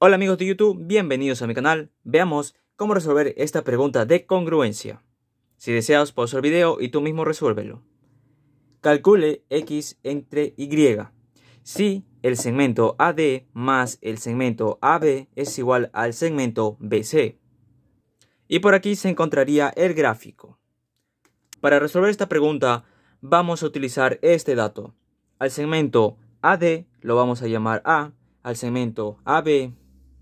Hola amigos de YouTube, bienvenidos a mi canal. Veamos cómo resolver esta pregunta de congruencia. Si deseas, pausa el video y tú mismo resuélvelo. Calcule x entre y. Si el segmento AD más el segmento AB es igual al segmento BC. Y por aquí se encontraría el gráfico. Para resolver esta pregunta, vamos a utilizar este dato. Al segmento AD lo vamos a llamar A, al segmento AB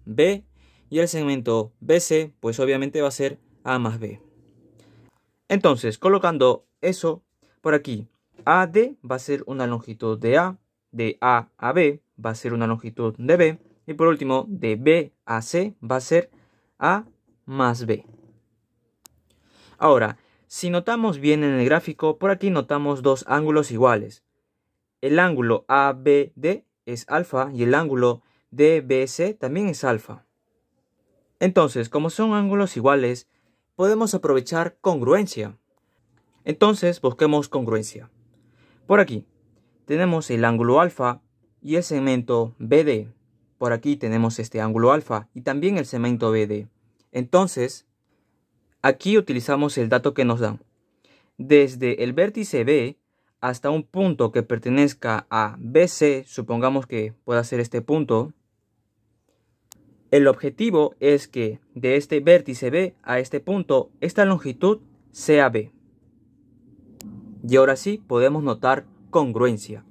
B y el segmento BC pues obviamente va a ser A más B. Entonces, colocando eso por aquí, AD va a ser una longitud de A, de A a B va a ser una longitud de B y por último de B a C va a ser A más B. Ahora, si notamos bien en el gráfico, por aquí notamos dos ángulos iguales. El ángulo ABD es alfa y el ángulo DBC también es alfa. Entonces, como son ángulos iguales, podemos aprovechar congruencia. Entonces, busquemos congruencia. Por aquí tenemos el ángulo alfa y el segmento BD. Por aquí tenemos este ángulo alfa y también el segmento BD. Entonces, aquí utilizamos el dato que nos dan. Desde el vértice B hasta un punto que pertenezca a BC, supongamos que pueda ser este punto, el objetivo es que de este vértice B a este punto, esta longitud sea B. Y ahora sí podemos notar congruencia.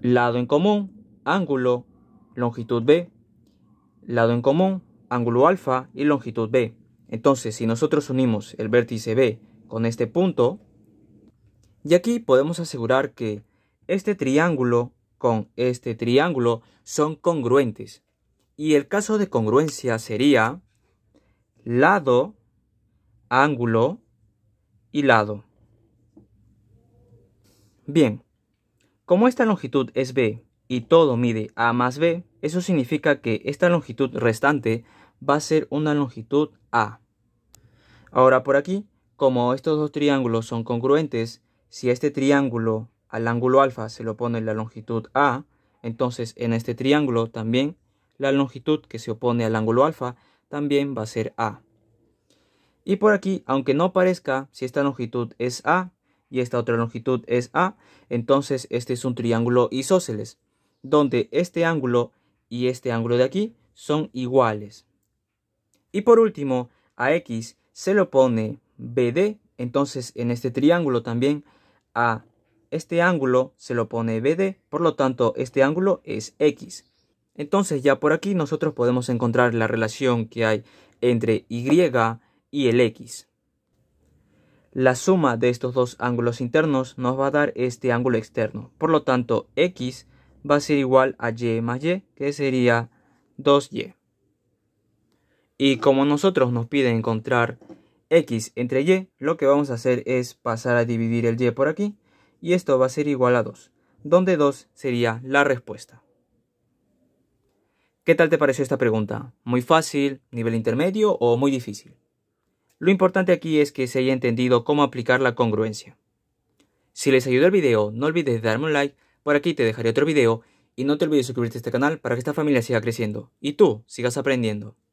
Lado en común, ángulo, longitud B. Lado en común, ángulo alfa y longitud B. Entonces, si nosotros unimos el vértice B con este punto, y aquí podemos asegurar que este triángulo con este triángulo son congruentes. Y el caso de congruencia sería lado, ángulo y lado. Bien, como esta longitud es b y todo mide a más b, eso significa que esta longitud restante va a ser una longitud a. Ahora por aquí, como estos dos triángulos son congruentes si a este triángulo, al ángulo alfa, se lo pone la longitud A, entonces en este triángulo también la longitud que se opone al ángulo alfa también va a ser A. Y por aquí, aunque no parezca, si esta longitud es A y esta otra longitud es A, entonces este es un triángulo isósceles, donde este ángulo y este ángulo de aquí son iguales. Y por último, a X se le pone BD, entonces en este triángulo también a este ángulo se lo pone BD, por lo tanto este ángulo es X. Entonces ya por aquí nosotros podemos encontrar la relación que hay entre Y y el X. La suma de estos dos ángulos internos nos va a dar este ángulo externo. Por lo tanto, X va a ser igual a Y más Y, que sería 2Y. Y como nosotros nos pide encontrar x entre y, lo que vamos a hacer es pasar a dividir el y por aquí, y esto va a ser igual a 2, donde 2 sería la respuesta. ¿Qué tal te pareció esta pregunta? ¿Muy fácil, nivel intermedio o muy difícil? Lo importante aquí es que se haya entendido cómo aplicar la congruencia. Si les ayudó el video, no olvides darme un like, por aquí te dejaré otro video y no te olvides suscribirte a este canal para que esta familia siga creciendo y tú sigas aprendiendo.